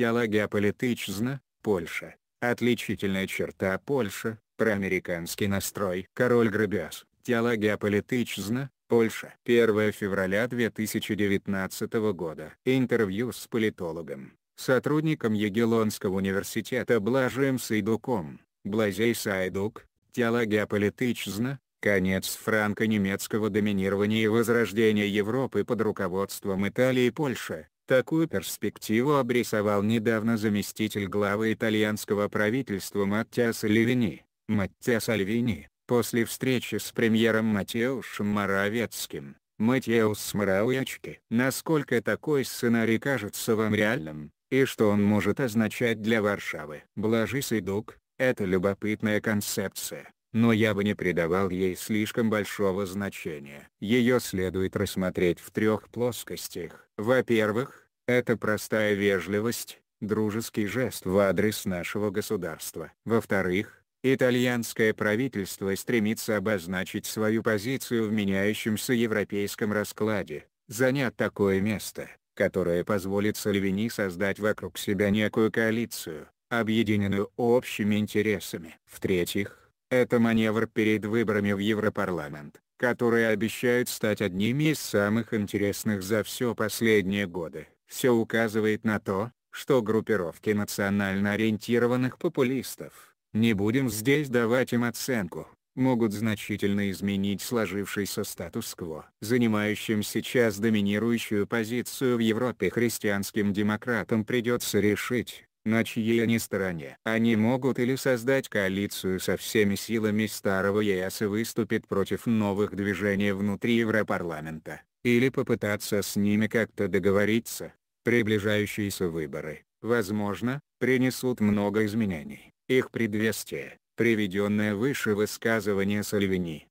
Теология геополітична, Польша. Отличительная черта Польша, проамериканский настрой. Король Грабяз, Теология геополитична, Польша. 1 февраля 2019 года. Интервью с политологом, сотрудником Егелонского университета Блажием Сайдуком. Блазей Сайдук, Теология геополитична, конец франко-немецкого доминирования и возрождение Европы под руководством Италии и Польши, Такую перспективу обрисовал недавно заместитель главы итальянского правительства Маттео Сальвини. Маттео Сальвини, после встречи с премьером Матеушем Моравецким, Матеус Моравечки. Насколько такой сценарий кажется вам реальным, и что он может означать для Варшавы? Блажис и Дуг? это любопытная концепция но я бы не придавал ей слишком большого значения. Ее следует рассмотреть в трех плоскостях. Во-первых, это простая вежливость, дружеский жест в адрес нашего государства. Во-вторых, итальянское правительство стремится обозначить свою позицию в меняющемся европейском раскладе, занять такое место, которое позволит Сальвини создать вокруг себя некую коалицию, объединенную общими интересами. В-третьих, это маневр перед выборами в Европарламент, которые обещают стать одними из самых интересных за все последние годы. Все указывает на то, что группировки национально ориентированных популистов, не будем здесь давать им оценку, могут значительно изменить сложившийся статус-кво. Занимающим сейчас доминирующую позицию в Европе христианским демократам придется решить, на чьей они стороне. Они могут или создать коалицию со всеми силами старого ЕС и выступить против новых движений внутри Европарламента, или попытаться с ними как-то договориться. Приближающиеся выборы, возможно, принесут много изменений. Их предвестие, приведенное выше высказывание Сальвини.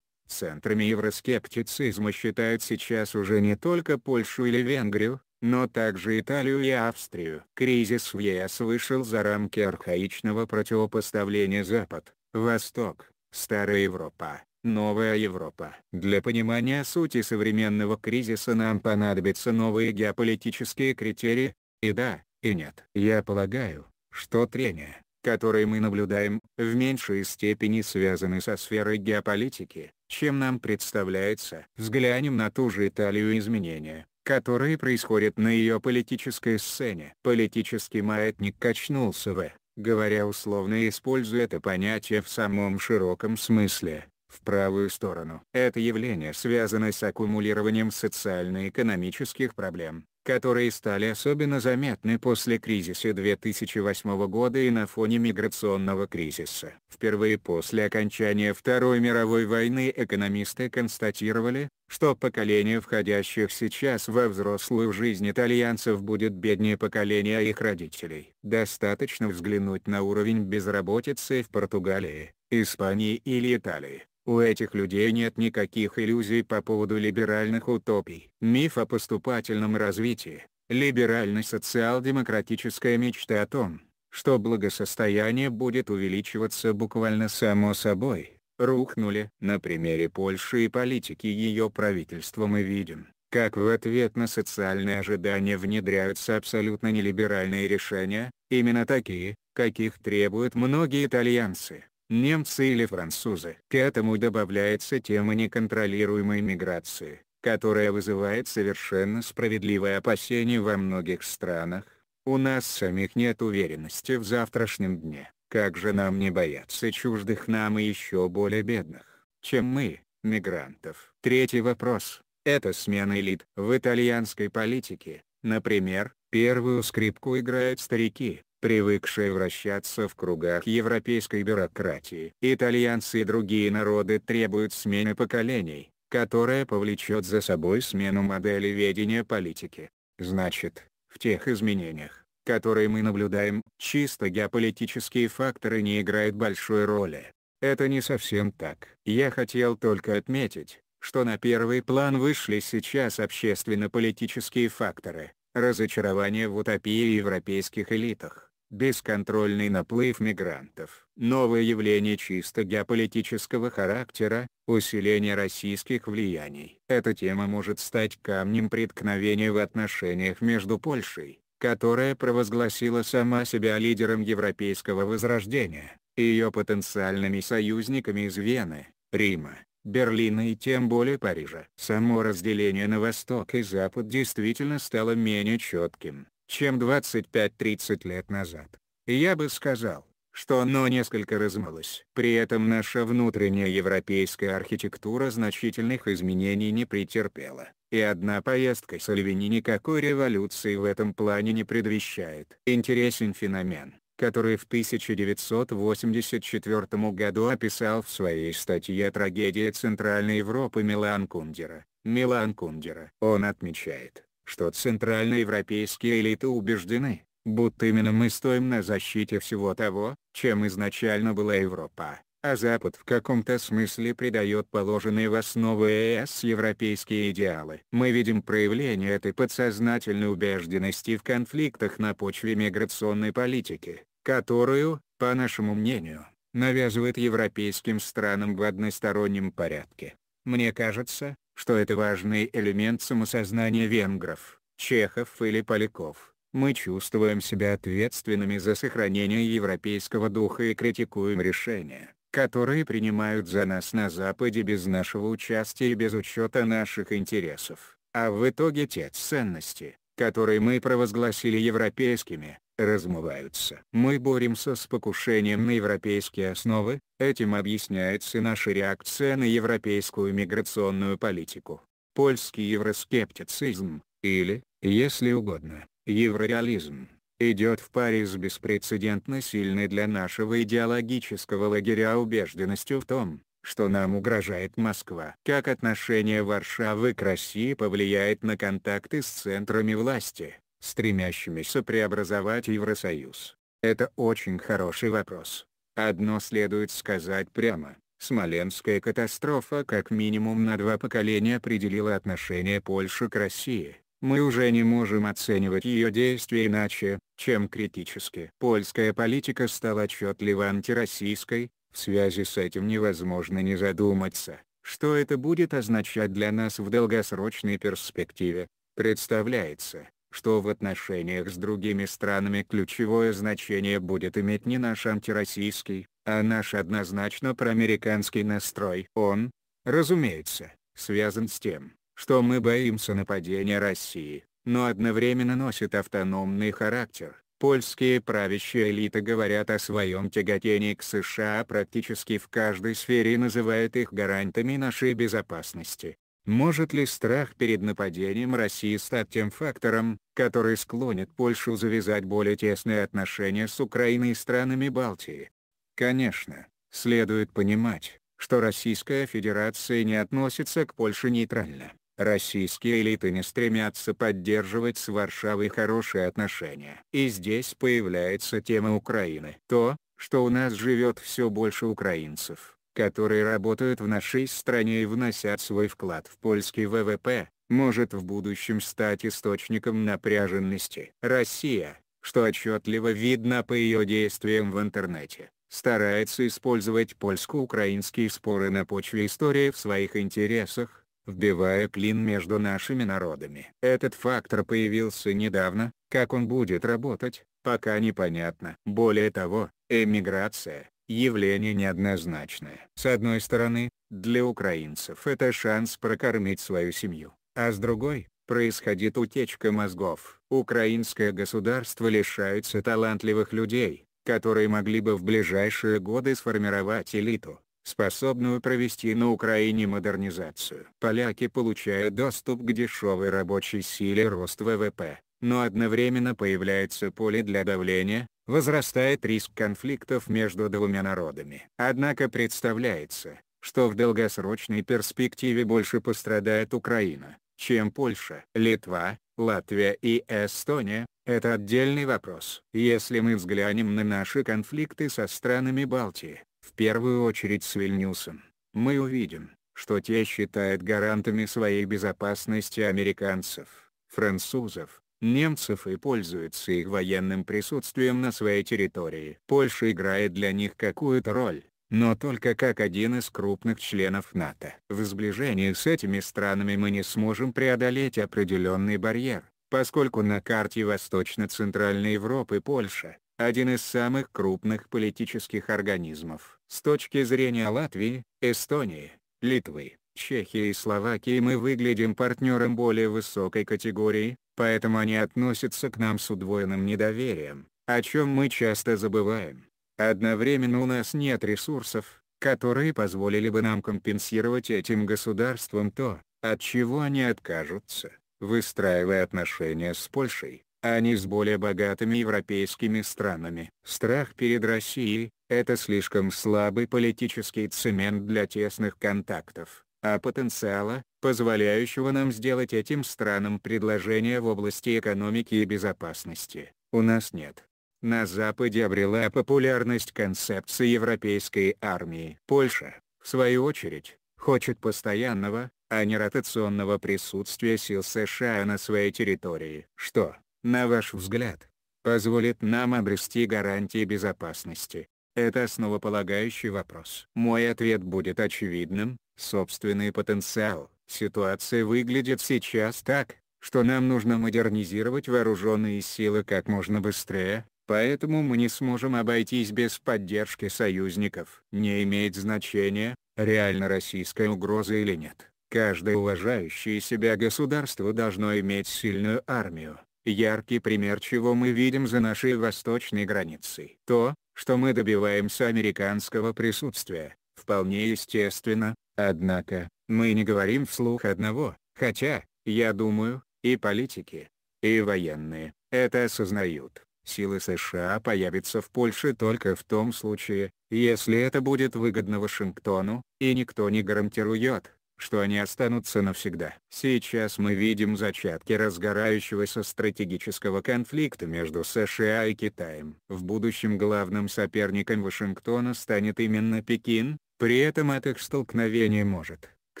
Центрами евроскептицизма считают сейчас уже не только Польшу или Венгрию, но также Италию и Австрию. Кризис в ЕС вышел за рамки архаичного противопоставления Запад, Восток, Старая Европа, Новая Европа. Для понимания сути современного кризиса нам понадобятся новые геополитические критерии, и да, и нет. Я полагаю, что трения, которые мы наблюдаем, в меньшей степени связаны со сферой геополитики, чем нам представляется. Взглянем на ту же Италию изменения, которые происходят на ее политической сцене. Политический маятник качнулся в, говоря условно используя это понятие в самом широком смысле, в правую сторону. Это явление связано с аккумулированием социально-экономических проблем, которые стали особенно заметны после кризиса 2008 года и на фоне миграционного кризиса. Впервые после окончания Второй мировой войны экономисты констатировали, что поколение входящих сейчас во взрослую жизнь итальянцев будет беднее поколения их родителей. Достаточно взглянуть на уровень безработицы в Португалии, Испании или Италии. У этих людей нет никаких иллюзий по поводу либеральных утопий. Миф о поступательном развитии, либерально-социал-демократическая мечта о том, что благосостояние будет увеличиваться буквально само собой, рухнули. На примере Польши и политики ее правительства мы видим, как в ответ на социальные ожидания внедряются абсолютно нелиберальные решения, именно такие, каких требуют многие итальянцы немцы или французы. К этому добавляется тема неконтролируемой миграции, которая вызывает совершенно справедливые опасения во многих странах. У нас самих нет уверенности в завтрашнем дне. Как же нам не бояться чуждых нам и еще более бедных, чем мы, мигрантов? Третий вопрос – это смена элит. В итальянской политике, например, первую скрипку играют старики, привыкшие вращаться в кругах европейской бюрократии. Итальянцы и другие народы требуют смены поколений, которая повлечет за собой смену модели ведения политики. Значит, в тех изменениях, которые мы наблюдаем, чисто геополитические факторы не играют большой роли. Это не совсем так. Я хотел только отметить, что на первый план вышли сейчас общественно-политические факторы, разочарование в утопии и европейских элитах Бесконтрольный наплыв мигрантов. Новое явление чисто геополитического характера, усиление российских влияний. Эта тема может стать камнем преткновения в отношениях между Польшей, которая провозгласила сама себя лидером европейского возрождения, и ее потенциальными союзниками из Вены, Рима, Берлина и тем более Парижа. Само разделение на Восток и Запад действительно стало менее четким чем 25-30 лет назад. я бы сказал, что оно несколько размылось. При этом наша внутренняя европейская архитектура значительных изменений не претерпела, и одна поездка Сальвини никакой революции в этом плане не предвещает. Интересен феномен который в 1984 году описал в своей статье «Трагедия Центральной Европы» Милан Кундера. Милан Кундера. Он отмечает, что центральноевропейские элиты убеждены, будто именно мы стоим на защите всего того, чем изначально была Европа, а Запад в каком-то смысле придает положенные в основу ЕС европейские идеалы. Мы видим проявление этой подсознательной убежденности в конфликтах на почве миграционной политики, которую, по нашему мнению, навязывает европейским странам в одностороннем порядке. Мне кажется, что это важный элемент самосознания венгров, чехов или поляков. Мы чувствуем себя ответственными за сохранение европейского духа и критикуем решения, которые принимают за нас на Западе без нашего участия и без учета наших интересов. А в итоге те ценности, которые мы провозгласили европейскими, размываются. Мы боремся с покушением на европейские основы, этим объясняется наша реакция на европейскую миграционную политику. Польский евроскептицизм, или, если угодно, еврореализм, идет в паре с беспрецедентно сильной для нашего идеологического лагеря убежденностью в том, что нам угрожает Москва. Как отношение Варшавы к России повлияет на контакты с центрами власти? стремящимися преобразовать Евросоюз? Это очень хороший вопрос. Одно следует сказать прямо. Смоленская катастрофа как минимум на два поколения определила отношение Польши к России. Мы уже не можем оценивать ее действия иначе, чем критически. Польская политика стала отчетливо антироссийской, в связи с этим невозможно не задуматься, что это будет означать для нас в долгосрочной перспективе. Представляется, что в отношениях с другими странами ключевое значение будет иметь не наш антироссийский, а наш однозначно проамериканский настрой. Он, разумеется, связан с тем, что мы боимся нападения России, но одновременно носит автономный характер. Польские правящие элиты говорят о своем тяготении к США практически в каждой сфере и называют их гарантами нашей безопасности. Может ли страх перед нападением России стать тем фактором, который склонит Польшу завязать более тесные отношения с Украиной и странами Балтии? Конечно, следует понимать, что Российская Федерация не относится к Польше нейтрально. Российские элиты не стремятся поддерживать с Варшавой хорошие отношения. И здесь появляется тема Украины. То, что у нас живет все больше украинцев, которые работают в нашей стране и вносят свой вклад в польский ВВП, может в будущем стать источником напряженности. Россия, что отчетливо видно по ее действиям в интернете, старается использовать польско-украинские споры на почве истории в своих интересах, вбивая клин между нашими народами. Этот фактор появился недавно, как он будет работать, пока непонятно. Более того, эмиграция, Явление неоднозначное. С одной стороны, для украинцев это шанс прокормить свою семью, а с другой, происходит утечка мозгов. Украинское государство лишается талантливых людей, которые могли бы в ближайшие годы сформировать элиту, способную провести на Украине модернизацию. Поляки получают доступ к дешевой рабочей силе рост ВВП, но одновременно появляется поле для давления, возрастает риск конфликтов между двумя народами. Однако представляется, что в долгосрочной перспективе больше пострадает Украина, чем Польша. Литва, Латвия и Эстония – это отдельный вопрос. Если мы взглянем на наши конфликты со странами Балтии, в первую очередь с Вильнюсом, мы увидим, что те считают гарантами своей безопасности американцев, французов, немцев и пользуется их военным присутствием на своей территории. Польша играет для них какую-то роль, но только как один из крупных членов НАТО. В сближении с этими странами мы не сможем преодолеть определенный барьер, поскольку на карте Восточно-Центральной Европы Польша – один из самых крупных политических организмов. С точки зрения Латвии, Эстонии, Литвы, Чехии и Словакии мы выглядим партнером более высокой категории, поэтому они относятся к нам с удвоенным недоверием, о чем мы часто забываем. Одновременно у нас нет ресурсов, которые позволили бы нам компенсировать этим государствам то, от чего они откажутся, выстраивая отношения с Польшей, а не с более богатыми европейскими странами. Страх перед Россией – это слишком слабый политический цемент для тесных контактов а потенциала, позволяющего нам сделать этим странам предложения в области экономики и безопасности, у нас нет. На Западе обрела популярность концепция европейской армии. Польша, в свою очередь, хочет постоянного, а не ротационного присутствия сил США на своей территории. Что, на ваш взгляд, позволит нам обрести гарантии безопасности? Это основополагающий вопрос. Мой ответ будет очевидным, собственный потенциал. Ситуация выглядит сейчас так, что нам нужно модернизировать вооруженные силы как можно быстрее, поэтому мы не сможем обойтись без поддержки союзников. Не имеет значения, реально российская угроза или нет. Каждое уважающее себя государство должно иметь сильную армию. Яркий пример чего мы видим за нашей восточной границей. То, что мы добиваемся американского присутствия, вполне естественно, Однако, мы не говорим вслух одного, хотя, я думаю, и политики, и военные, это осознают. Силы США появятся в Польше только в том случае, если это будет выгодно Вашингтону, и никто не гарантирует, что они останутся навсегда. Сейчас мы видим зачатки разгорающегося стратегического конфликта между США и Китаем. В будущем главным соперником Вашингтона станет именно Пекин, при этом от их столкновения может, к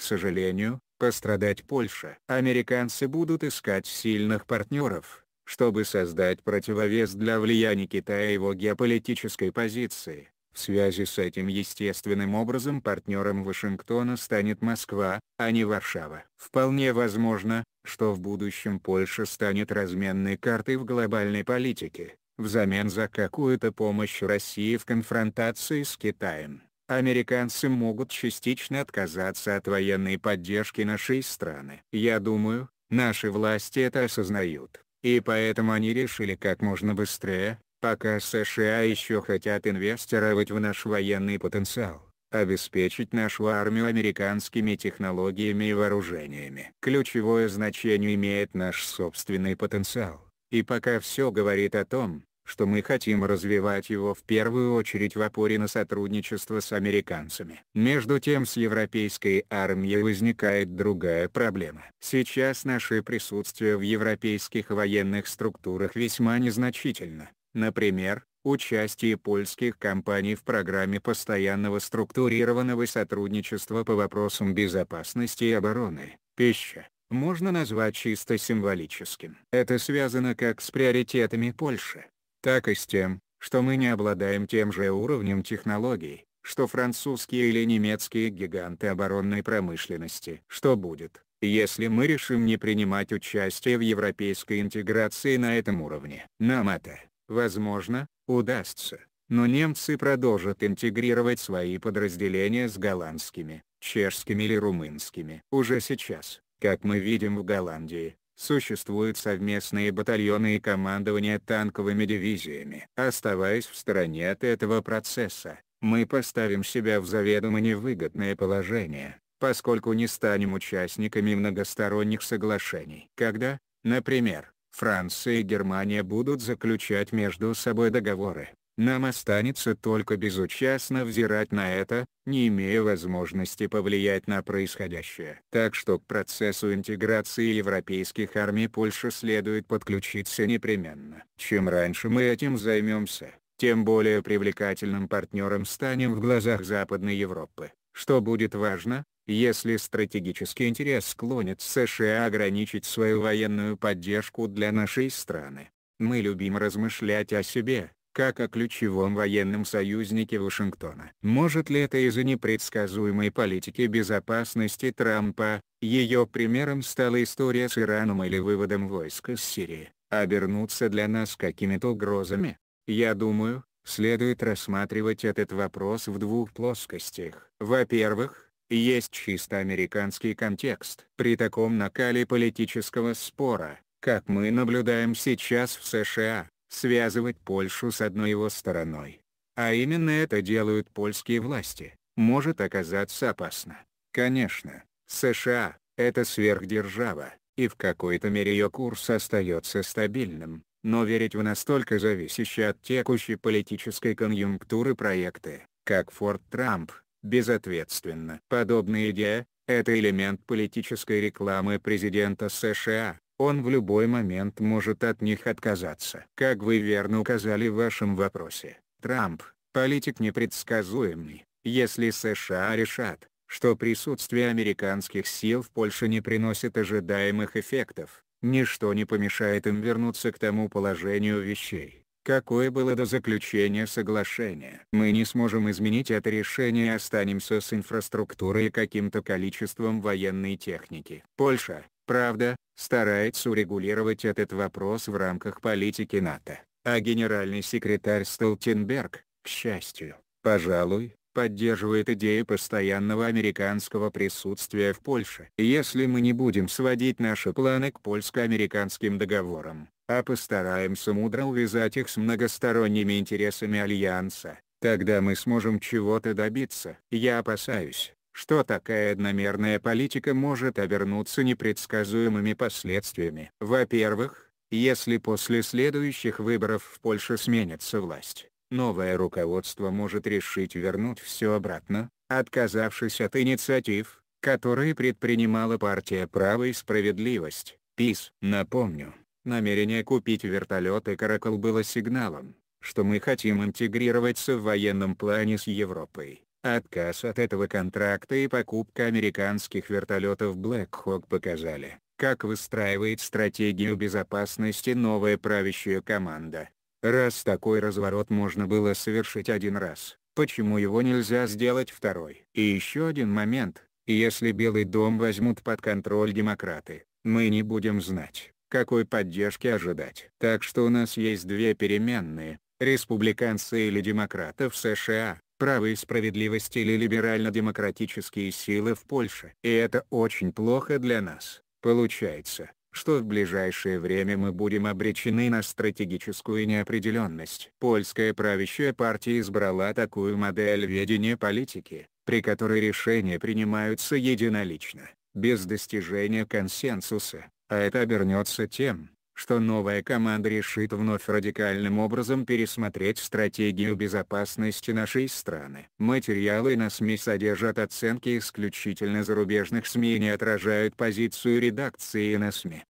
сожалению, пострадать Польша. Американцы будут искать сильных партнеров, чтобы создать противовес для влияния Китая и его геополитической позиции. В связи с этим естественным образом партнером Вашингтона станет Москва, а не Варшава. Вполне возможно, что в будущем Польша станет разменной картой в глобальной политике, взамен за какую-то помощь России в конфронтации с Китаем американцы могут частично отказаться от военной поддержки нашей страны. Я думаю, наши власти это осознают, и поэтому они решили как можно быстрее, пока США еще хотят инвестировать в наш военный потенциал, обеспечить нашу армию американскими технологиями и вооружениями. Ключевое значение имеет наш собственный потенциал. И пока все говорит о том, что мы хотим развивать его в первую очередь в опоре на сотрудничество с американцами. Между тем с европейской армией возникает другая проблема. Сейчас наше присутствие в европейских военных структурах весьма незначительно. Например, участие польских компаний в программе постоянного структурированного сотрудничества по вопросам безопасности и обороны, пища, можно назвать чисто символическим. Это связано как с приоритетами Польши, так и с тем, что мы не обладаем тем же уровнем технологий, что французские или немецкие гиганты оборонной промышленности. Что будет, если мы решим не принимать участие в европейской интеграции на этом уровне? Нам это, возможно, удастся, но немцы продолжат интегрировать свои подразделения с голландскими, чешскими или румынскими. Уже сейчас, как мы видим в Голландии, Существуют совместные батальоны и командование танковыми дивизиями. Оставаясь в стороне от этого процесса, мы поставим себя в заведомо невыгодное положение, поскольку не станем участниками многосторонних соглашений. Когда, например, Франция и Германия будут заключать между собой договоры, нам останется только безучастно взирать на это, не имея возможности повлиять на происходящее. Так что к процессу интеграции европейских армий Польши следует подключиться непременно. Чем раньше мы этим займемся, тем более привлекательным партнером станем в глазах Западной Европы. Что будет важно, если стратегический интерес склонит США ограничить свою военную поддержку для нашей страны. Мы любим размышлять о себе, как о ключевом военном союзнике Вашингтона. Может ли это из-за непредсказуемой политики безопасности Трампа, ее примером стала история с Ираном или выводом войск из Сирии, обернуться для нас какими-то угрозами? Я думаю, следует рассматривать этот вопрос в двух плоскостях. Во-первых, есть чисто американский контекст. При таком накале политического спора, как мы наблюдаем сейчас в США, связывать Польшу с одной его стороной. А именно это делают польские власти, может оказаться опасно. Конечно, США – это сверхдержава, и в какой-то мере ее курс остается стабильным, но верить в настолько зависящие от текущей политической конъюнктуры проекты, как Форд Трамп, безответственно. Подобная идея – это элемент политической рекламы президента США, он в любой момент может от них отказаться. Как вы верно указали в вашем вопросе, Трамп – политик непредсказуемый. Если США решат, что присутствие американских сил в Польше не приносит ожидаемых эффектов, ничто не помешает им вернуться к тому положению вещей, какое было до заключения соглашения. Мы не сможем изменить это решение и останемся с инфраструктурой и каким-то количеством военной техники. Польша, Правда, старается урегулировать этот вопрос в рамках политики НАТО, а генеральный секретарь Столтенберг, к счастью, пожалуй, поддерживает идею постоянного американского присутствия в Польше. Если мы не будем сводить наши планы к польско-американским договорам, а постараемся мудро увязать их с многосторонними интересами Альянса, тогда мы сможем чего-то добиться. Я опасаюсь, что такая одномерная политика может обернуться непредсказуемыми последствиями. Во-первых, если после следующих выборов в Польше сменится власть, новое руководство может решить вернуть все обратно, отказавшись от инициатив, которые предпринимала партия «Право и справедливость», ПИС. Напомню, намерение купить вертолеты «Каракол» было сигналом, что мы хотим интегрироваться в военном плане с Европой. Отказ от этого контракта и покупка американских вертолетов Black Hawk показали, как выстраивает стратегию безопасности новая правящая команда. Раз такой разворот можно было совершить один раз, почему его нельзя сделать второй? И еще один момент, если Белый дом возьмут под контроль демократы, мы не будем знать, какой поддержки ожидать. Так что у нас есть две переменные, республиканцы или демократы в США, право и справедливость или либерально-демократические силы в Польше. И это очень плохо для нас, получается, что в ближайшее время мы будем обречены на стратегическую неопределенность. Польская правящая партия избрала такую модель ведения политики, при которой решения принимаются единолично, без достижения консенсуса, а это обернется тем, что новая команда решит вновь радикальным образом пересмотреть стратегию безопасности нашей страны. Материалы на СМИ содержат оценки исключительно зарубежных СМИ и не отражают позицию редакции на СМИ.